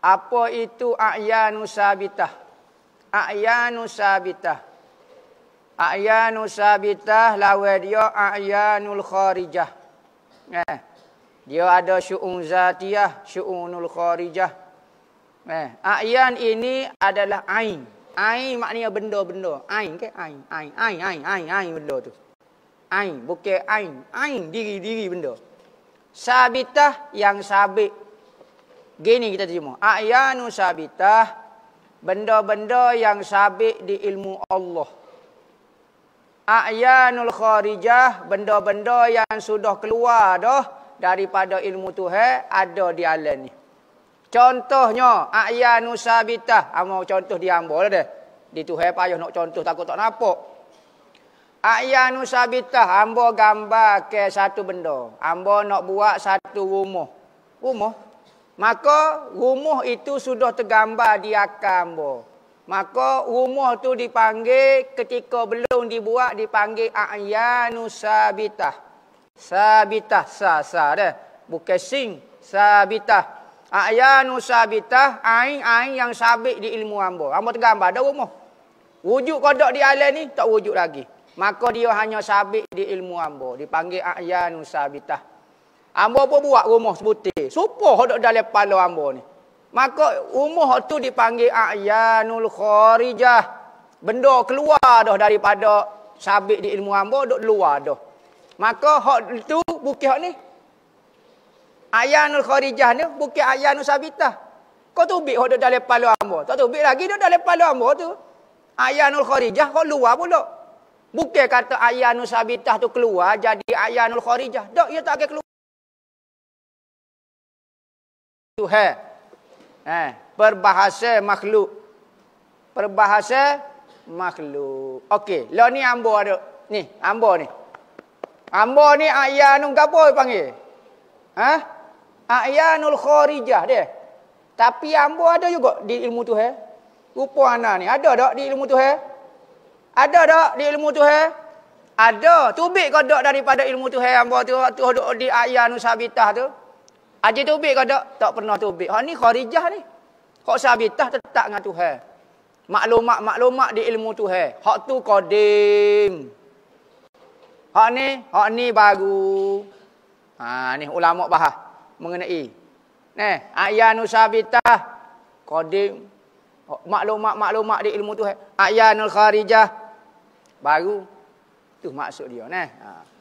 Apa itu a'yanu sabitah? A'yanu sabitah. A'yanu sabitah lawa dia a'yanul kharijah. Eh. Dia ada syu'un zatiyah, syu'unul kharijah. Eh. A'yan ini adalah a'in. A'in maknanya benda-benda. A'in ke? A'in, a'in, a'in, a'in, a'in, a'in benda tu. A'in, bukan a'in. A'in, diri-diri benda. Sabitah yang sabit. Gini kita terjemah. A'yanu sabitah. Benda-benda yang sabit di ilmu Allah. A'yanul kharijah. Benda-benda yang sudah keluar dah. Daripada ilmu Tuhan. Ada di alam ni. Contohnya. A'yanu sabitah. Amo ah, contoh di ambil dah. Di Tuhan payah nak contoh. Takut tak nampak. A'yanu sabitah. ambo gambar ke satu benda. Ambo nak buat satu rumah. Rumah. Rumah. Maka rumah itu sudah tergambar di akam bo. Maka rumah tu dipanggil ketika belum dibuat dipanggil a'yanu sabitah. Sabitah sa sa dah. Bukan sing sabitah. A'yanu sabitah ain-ain yang sabit di ilmu hamba. Hamba tergambar dah rumah. Wujud kodok di alam ni tak wujud lagi. Maka dia hanya sabit di ilmu hamba. Dipanggil a'yanu sabitah. Ambo pun buat rumah sebutir. Supo hodok dalam kepala ambo ni. Maka rumah tu dipanggil ayanul kharijah. Benda keluar dah daripada sabit di ilmu ambo dok keluar dah. Maka hok tu bukit hok ni. Ayanul kharijah ni bukit ayanul sabitah. Kau tu bik hok dalam kepala ambo. Tak tu bik lagi dok dalam kepala ambo tu. Ayanul kharijah hok luar pula. Bukan kata ayanul sabitah tu keluar jadi ayanul kharijah. Dok ia tak akan keluar. Tuhan. Eh, perbahasa makhluk. Perbahasa makhluk. Okey, lo ni ambo ada. Ni, ambo ni. Ambo ni ayanun gapo panggil? Ha? Ayanul kharijah dia. Tapi ambo ada juga di ilmu Tuhan. Rupa anak ni ada tak di ilmu Tuhan? Ada tak di ilmu Tuhan? Ada. Tubik kau tak daripada ilmu Tuhan ambo tu tu di ayanun sabitah tu? Ada tubik kau tak? Tak pernah tubik. Hak ni kharijah ni. Hak sabitah tetap dengan Tuhan. Maklumat-maklumat di ilmu Tuhan. Hak tu kodim. Hak ni, hak ni baru. Ha, ni ulama bahas mengenai. Ne, ayanu sabitah kodim. Maklumat-maklumat di ilmu Tuhan. Ayanul kharijah baru. Tu maksud dia. Ne. Ha.